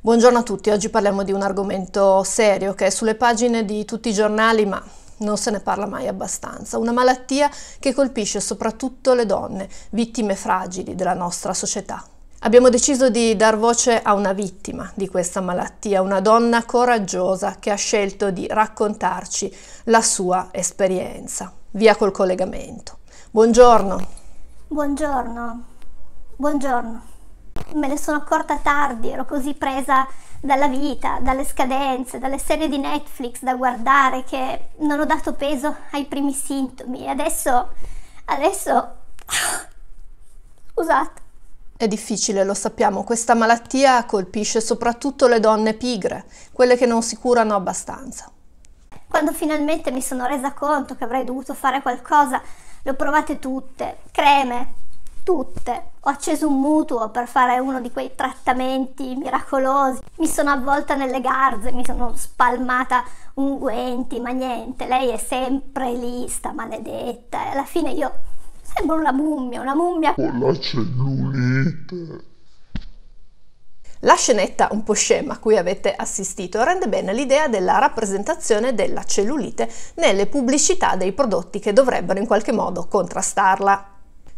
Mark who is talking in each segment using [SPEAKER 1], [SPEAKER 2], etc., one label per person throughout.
[SPEAKER 1] Buongiorno a tutti, oggi parliamo di un argomento serio che è sulle pagine di tutti i giornali ma non se ne parla mai abbastanza, una malattia che colpisce soprattutto le donne, vittime fragili della nostra società. Abbiamo deciso di dar voce a una vittima di questa malattia, una donna coraggiosa che ha scelto di raccontarci la sua esperienza. Via col collegamento. Buongiorno. Buongiorno. Buongiorno me ne sono accorta tardi, ero così presa dalla vita, dalle scadenze, dalle serie di Netflix da guardare che non ho dato peso ai primi sintomi e adesso, adesso, scusate. È difficile, lo sappiamo, questa malattia colpisce soprattutto le donne pigre, quelle che non si curano abbastanza. Quando finalmente mi sono resa conto che avrei dovuto fare qualcosa, le ho provate tutte, creme, tutte. Ho acceso un mutuo per fare uno di quei trattamenti miracolosi. Mi sono avvolta nelle garze, mi sono spalmata unguenti, ma niente, lei è sempre lì, sta maledetta. E alla fine io sembro una mummia, una mummia con la cellulite. La scenetta un po' scema a cui avete assistito rende bene l'idea della rappresentazione della cellulite nelle pubblicità dei prodotti che dovrebbero in qualche modo contrastarla.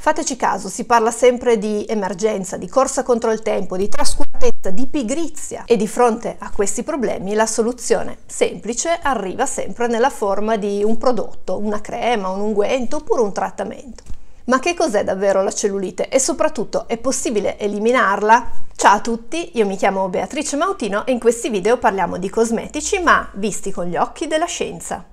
[SPEAKER 1] Fateci caso, si parla sempre di emergenza, di corsa contro il tempo, di trascuratezza, di pigrizia e di fronte a questi problemi la soluzione semplice arriva sempre nella forma di un prodotto, una crema, un unguento oppure un trattamento. Ma che cos'è davvero la cellulite e soprattutto è possibile eliminarla? Ciao a tutti, io mi chiamo Beatrice Mautino e in questi video parliamo di cosmetici ma visti con gli occhi della scienza.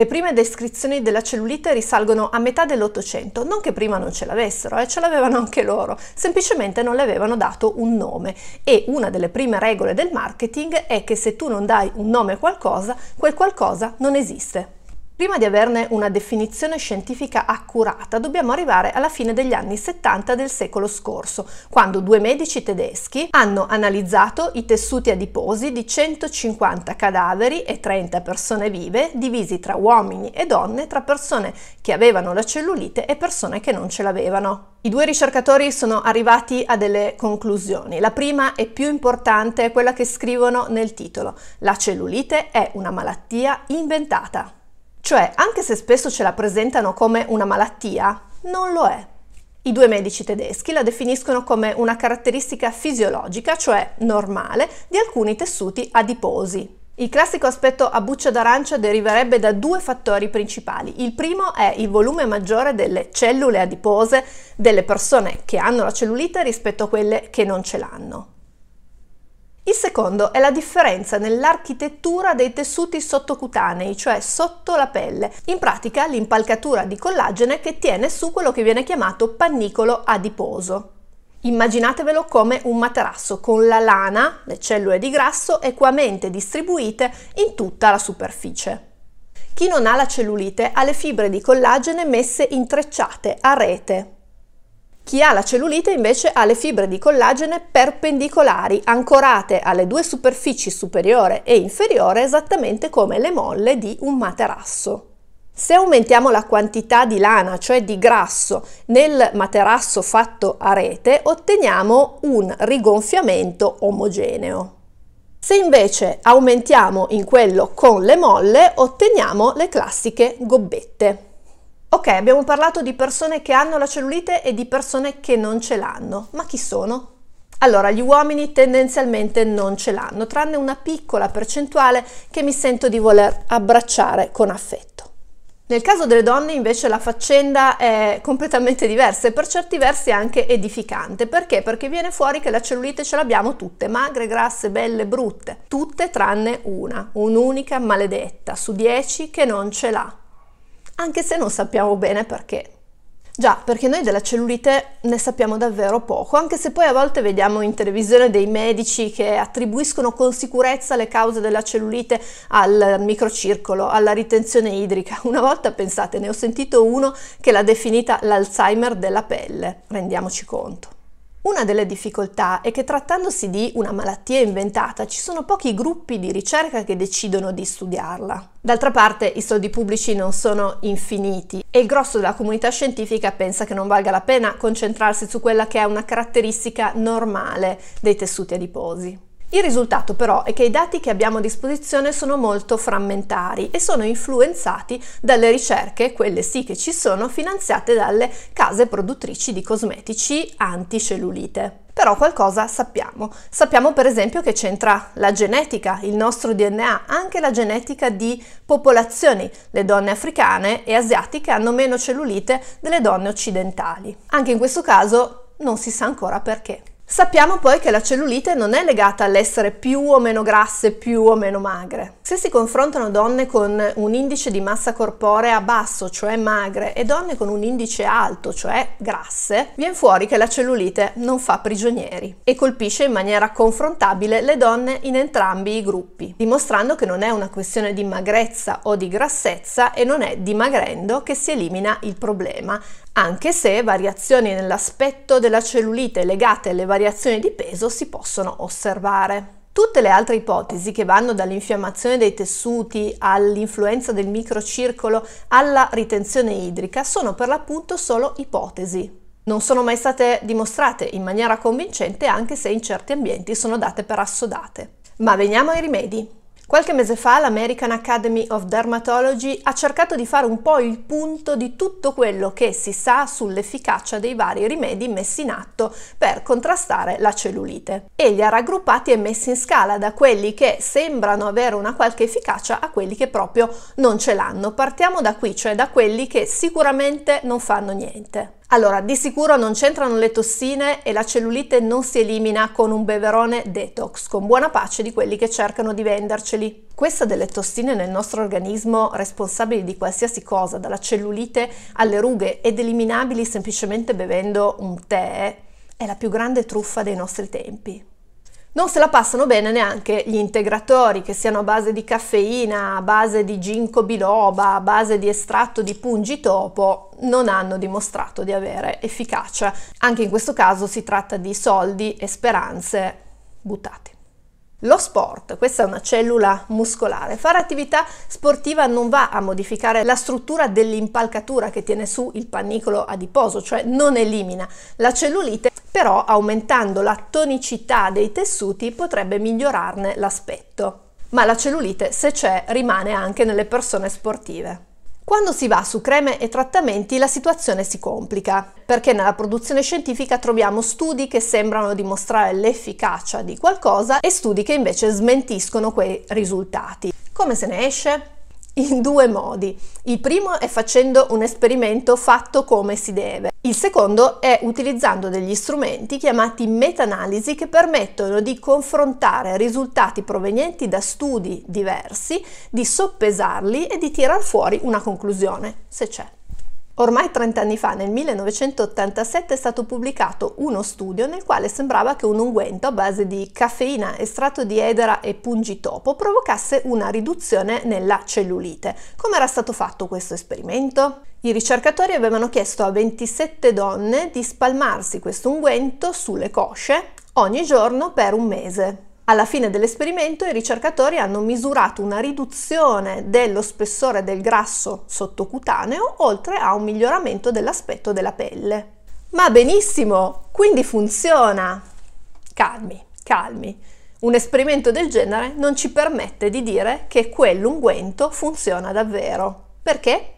[SPEAKER 1] Le prime descrizioni della cellulite risalgono a metà dell'Ottocento, non che prima non ce l'avessero, eh, ce l'avevano anche loro, semplicemente non le avevano dato un nome e una delle prime regole del marketing è che se tu non dai un nome a qualcosa, quel qualcosa non esiste. Prima di averne una definizione scientifica accurata, dobbiamo arrivare alla fine degli anni 70 del secolo scorso, quando due medici tedeschi hanno analizzato i tessuti adiposi di 150 cadaveri e 30 persone vive, divisi tra uomini e donne, tra persone che avevano la cellulite e persone che non ce l'avevano. I due ricercatori sono arrivati a delle conclusioni. La prima e più importante è quella che scrivono nel titolo. La cellulite è una malattia inventata. Cioè, anche se spesso ce la presentano come una malattia, non lo è. I due medici tedeschi la definiscono come una caratteristica fisiologica, cioè normale, di alcuni tessuti adiposi. Il classico aspetto a buccia d'arancia deriverebbe da due fattori principali. Il primo è il volume maggiore delle cellule adipose delle persone che hanno la cellulite rispetto a quelle che non ce l'hanno. Il secondo è la differenza nell'architettura dei tessuti sottocutanei, cioè sotto la pelle, in pratica l'impalcatura di collagene che tiene su quello che viene chiamato pannicolo adiposo. Immaginatevelo come un materasso con la lana, le cellule di grasso, equamente distribuite in tutta la superficie. Chi non ha la cellulite ha le fibre di collagene messe intrecciate a rete, chi ha la cellulite invece ha le fibre di collagene perpendicolari, ancorate alle due superfici superiore e inferiore esattamente come le molle di un materasso. Se aumentiamo la quantità di lana, cioè di grasso, nel materasso fatto a rete, otteniamo un rigonfiamento omogeneo. Se invece aumentiamo in quello con le molle, otteniamo le classiche gobbette. Ok, abbiamo parlato di persone che hanno la cellulite e di persone che non ce l'hanno, ma chi sono? Allora, gli uomini tendenzialmente non ce l'hanno, tranne una piccola percentuale che mi sento di voler abbracciare con affetto. Nel caso delle donne invece la faccenda è completamente diversa e per certi versi anche edificante. Perché? Perché viene fuori che la cellulite ce l'abbiamo tutte, magre, grasse, belle, brutte, tutte tranne una, un'unica maledetta su dieci che non ce l'ha anche se non sappiamo bene perché. Già, perché noi della cellulite ne sappiamo davvero poco, anche se poi a volte vediamo in televisione dei medici che attribuiscono con sicurezza le cause della cellulite al microcircolo, alla ritenzione idrica. Una volta, pensate, ne ho sentito uno che l'ha definita l'Alzheimer della pelle, rendiamoci conto. Una delle difficoltà è che trattandosi di una malattia inventata ci sono pochi gruppi di ricerca che decidono di studiarla. D'altra parte i soldi pubblici non sono infiniti e il grosso della comunità scientifica pensa che non valga la pena concentrarsi su quella che è una caratteristica normale dei tessuti adiposi. Il risultato però è che i dati che abbiamo a disposizione sono molto frammentari e sono influenzati dalle ricerche, quelle sì che ci sono, finanziate dalle case produttrici di cosmetici anticellulite. Però qualcosa sappiamo. Sappiamo per esempio che c'entra la genetica, il nostro DNA, anche la genetica di popolazioni. Le donne africane e asiatiche hanno meno cellulite delle donne occidentali. Anche in questo caso non si sa ancora perché. Sappiamo poi che la cellulite non è legata all'essere più o meno grasse, più o meno magre. Se si confrontano donne con un indice di massa corporea basso, cioè magre, e donne con un indice alto, cioè grasse, viene fuori che la cellulite non fa prigionieri e colpisce in maniera confrontabile le donne in entrambi i gruppi, dimostrando che non è una questione di magrezza o di grassezza e non è dimagrendo che si elimina il problema, anche se variazioni nell'aspetto della cellulite legate alle variazioni di peso si possono osservare. Tutte le altre ipotesi che vanno dall'infiammazione dei tessuti all'influenza del microcircolo alla ritenzione idrica sono per l'appunto solo ipotesi. Non sono mai state dimostrate in maniera convincente anche se in certi ambienti sono date per assodate. Ma veniamo ai rimedi. Qualche mese fa l'American Academy of Dermatology ha cercato di fare un po' il punto di tutto quello che si sa sull'efficacia dei vari rimedi messi in atto per contrastare la cellulite e li ha raggruppati e messi in scala da quelli che sembrano avere una qualche efficacia a quelli che proprio non ce l'hanno. Partiamo da qui, cioè da quelli che sicuramente non fanno niente. Allora, di sicuro non c'entrano le tossine e la cellulite non si elimina con un beverone detox, con buona pace di quelli che cercano di venderceli. Questa delle tossine nel nostro organismo, responsabili di qualsiasi cosa, dalla cellulite alle rughe ed eliminabili semplicemente bevendo un tè, è la più grande truffa dei nostri tempi. Non se la passano bene neanche gli integratori, che siano a base di caffeina, a base di ginkgo biloba, a base di estratto di pungitopo non hanno dimostrato di avere efficacia. Anche in questo caso si tratta di soldi e speranze buttati. Lo sport, questa è una cellula muscolare, fare attività sportiva non va a modificare la struttura dell'impalcatura che tiene su il pannicolo adiposo, cioè non elimina la cellulite, però aumentando la tonicità dei tessuti potrebbe migliorarne l'aspetto. Ma la cellulite, se c'è, rimane anche nelle persone sportive. Quando si va su creme e trattamenti la situazione si complica, perché nella produzione scientifica troviamo studi che sembrano dimostrare l'efficacia di qualcosa e studi che invece smentiscono quei risultati. Come se ne esce? in due modi. Il primo è facendo un esperimento fatto come si deve. Il secondo è utilizzando degli strumenti chiamati meta-analisi che permettono di confrontare risultati provenienti da studi diversi, di soppesarli e di tirar fuori una conclusione, se c'è. Ormai 30 anni fa, nel 1987, è stato pubblicato uno studio nel quale sembrava che un unguento a base di caffeina, estratto di edera e pungitopo provocasse una riduzione nella cellulite. Come era stato fatto questo esperimento? I ricercatori avevano chiesto a 27 donne di spalmarsi questo unguento sulle cosce ogni giorno per un mese. Alla fine dell'esperimento i ricercatori hanno misurato una riduzione dello spessore del grasso sottocutaneo oltre a un miglioramento dell'aspetto della pelle. Ma benissimo, quindi funziona. Calmi, calmi. Un esperimento del genere non ci permette di dire che quell'unguento funziona davvero. Perché?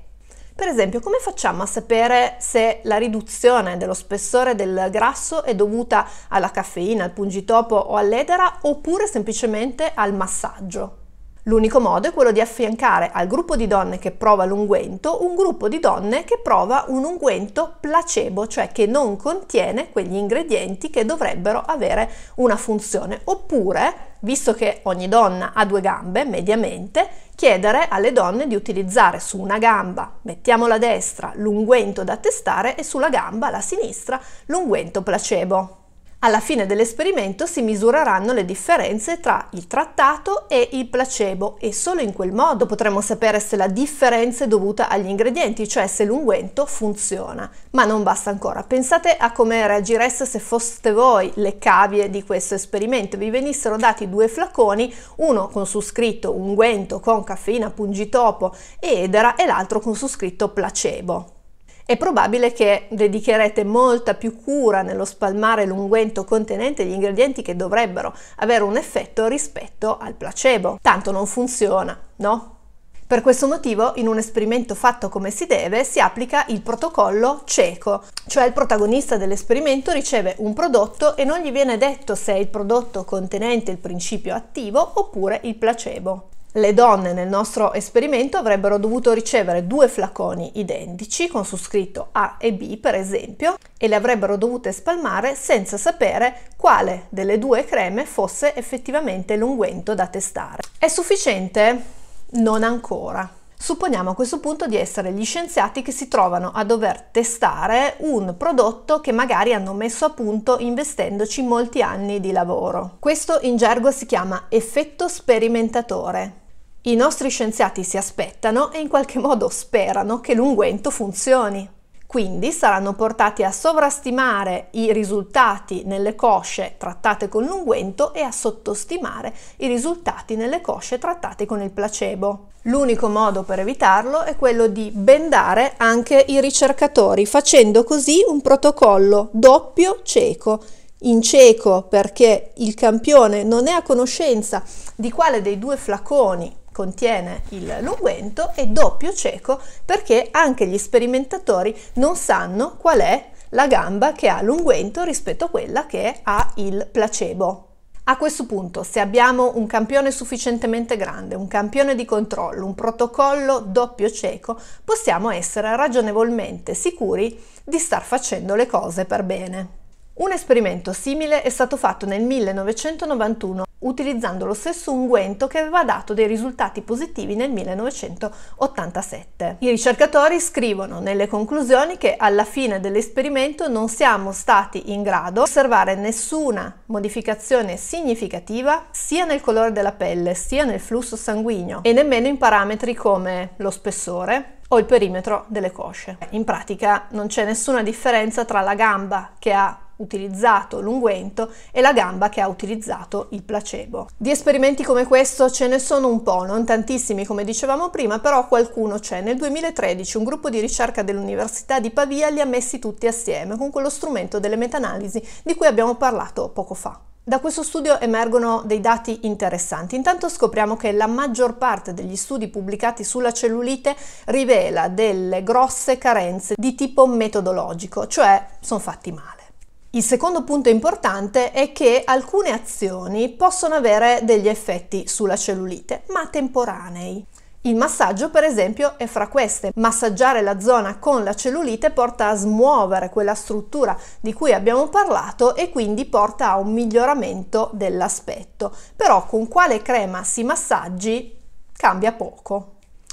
[SPEAKER 1] Per esempio, come facciamo a sapere se la riduzione dello spessore del grasso è dovuta alla caffeina, al pungitopo o all'edera oppure semplicemente al massaggio? L'unico modo è quello di affiancare al gruppo di donne che prova l'unguento un gruppo di donne che prova un unguento placebo, cioè che non contiene quegli ingredienti che dovrebbero avere una funzione. Oppure, visto che ogni donna ha due gambe, mediamente, chiedere alle donne di utilizzare su una gamba, mettiamo la destra, l'unguento da testare e sulla gamba, la sinistra, l'unguento placebo. Alla fine dell'esperimento si misureranno le differenze tra il trattato e il placebo e solo in quel modo potremo sapere se la differenza è dovuta agli ingredienti, cioè se l'unguento funziona. Ma non basta ancora, pensate a come reagireste se foste voi le cavie di questo esperimento. Vi venissero dati due flaconi, uno con su scritto unguento con caffeina, pungitopo e edera e l'altro con su scritto placebo. È probabile che dedicherete molta più cura nello spalmare l'unguento contenente gli ingredienti che dovrebbero avere un effetto rispetto al placebo. Tanto non funziona, no? Per questo motivo, in un esperimento fatto come si deve, si applica il protocollo cieco, cioè il protagonista dell'esperimento riceve un prodotto e non gli viene detto se è il prodotto contenente il principio attivo oppure il placebo. Le donne nel nostro esperimento avrebbero dovuto ricevere due flaconi identici con su scritto A e B per esempio e le avrebbero dovute spalmare senza sapere quale delle due creme fosse effettivamente l'unguento da testare. È sufficiente? Non ancora. Supponiamo a questo punto di essere gli scienziati che si trovano a dover testare un prodotto che magari hanno messo a punto investendoci molti anni di lavoro. Questo in gergo si chiama effetto sperimentatore i nostri scienziati si aspettano e in qualche modo sperano che l'unguento funzioni. Quindi saranno portati a sovrastimare i risultati nelle cosce trattate con l'unguento e a sottostimare i risultati nelle cosce trattate con il placebo. L'unico modo per evitarlo è quello di bendare anche i ricercatori, facendo così un protocollo doppio cieco in cieco perché il campione non è a conoscenza di quale dei due flaconi contiene il l'unguento e doppio cieco perché anche gli sperimentatori non sanno qual è la gamba che ha l'unguento rispetto a quella che ha il placebo. A questo punto, se abbiamo un campione sufficientemente grande, un campione di controllo, un protocollo doppio cieco, possiamo essere ragionevolmente sicuri di star facendo le cose per bene. Un esperimento simile è stato fatto nel 1991 utilizzando lo stesso unguento che aveva dato dei risultati positivi nel 1987. I ricercatori scrivono nelle conclusioni che alla fine dell'esperimento non siamo stati in grado di osservare nessuna modificazione significativa sia nel colore della pelle sia nel flusso sanguigno e nemmeno in parametri come lo spessore, o il perimetro delle cosce. In pratica non c'è nessuna differenza tra la gamba che ha utilizzato l'unguento e la gamba che ha utilizzato il placebo. Di esperimenti come questo ce ne sono un po', non tantissimi come dicevamo prima, però qualcuno c'è. Nel 2013 un gruppo di ricerca dell'Università di Pavia li ha messi tutti assieme con quello strumento delle metanalisi di cui abbiamo parlato poco fa. Da questo studio emergono dei dati interessanti. Intanto scopriamo che la maggior parte degli studi pubblicati sulla cellulite rivela delle grosse carenze di tipo metodologico, cioè sono fatti male. Il secondo punto importante è che alcune azioni possono avere degli effetti sulla cellulite, ma temporanei. Il massaggio, per esempio, è fra queste. Massaggiare la zona con la cellulite porta a smuovere quella struttura di cui abbiamo parlato e quindi porta a un miglioramento dell'aspetto. Però con quale crema si massaggi cambia poco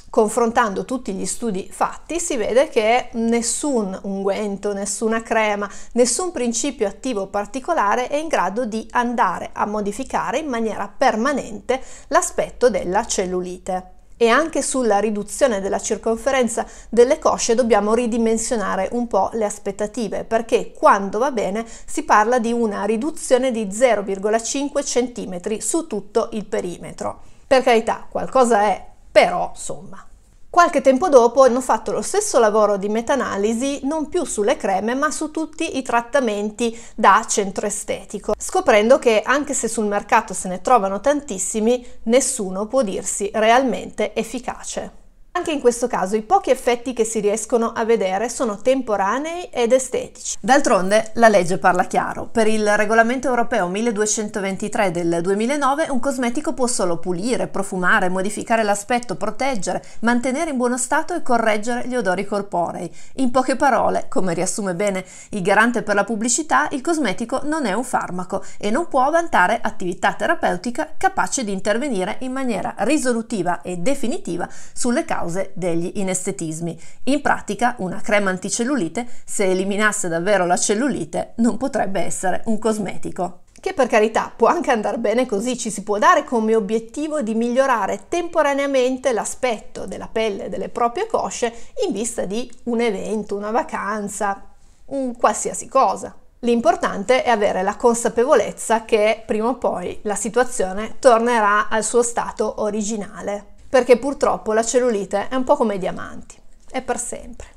[SPEAKER 1] confrontando tutti gli studi fatti si vede che nessun unguento, nessuna crema, nessun principio attivo particolare è in grado di andare a modificare in maniera permanente l'aspetto della cellulite. E anche sulla riduzione della circonferenza delle cosce dobbiamo ridimensionare un po' le aspettative, perché quando va bene si parla di una riduzione di 0,5 cm su tutto il perimetro. Per carità, qualcosa è però, insomma. Qualche tempo dopo hanno fatto lo stesso lavoro di meta-analisi non più sulle creme ma su tutti i trattamenti da centro estetico, scoprendo che anche se sul mercato se ne trovano tantissimi, nessuno può dirsi realmente efficace. Anche in questo caso i pochi effetti che si riescono a vedere sono temporanei ed estetici. D'altronde la legge parla chiaro. Per il regolamento europeo 1223 del 2009 un cosmetico può solo pulire, profumare, modificare l'aspetto, proteggere, mantenere in buono stato e correggere gli odori corporei. In poche parole, come riassume bene il garante per la pubblicità, il cosmetico non è un farmaco e non può vantare attività terapeutica capace di intervenire in maniera risolutiva e definitiva sulle cause cause degli inestetismi. In pratica, una crema anticellulite, se eliminasse davvero la cellulite, non potrebbe essere un cosmetico che per carità può anche andare bene così, ci si può dare come obiettivo di migliorare temporaneamente l'aspetto della pelle e delle proprie cosce in vista di un evento, una vacanza, un qualsiasi cosa. L'importante è avere la consapevolezza che prima o poi la situazione tornerà al suo stato originale perché purtroppo la cellulite è un po' come i diamanti, è per sempre.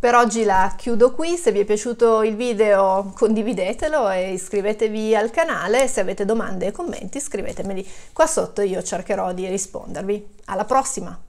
[SPEAKER 1] Per oggi la chiudo qui, se vi è piaciuto il video condividetelo e iscrivetevi al canale, se avete domande e commenti scrivetemeli qua sotto, io cercherò di rispondervi. Alla prossima!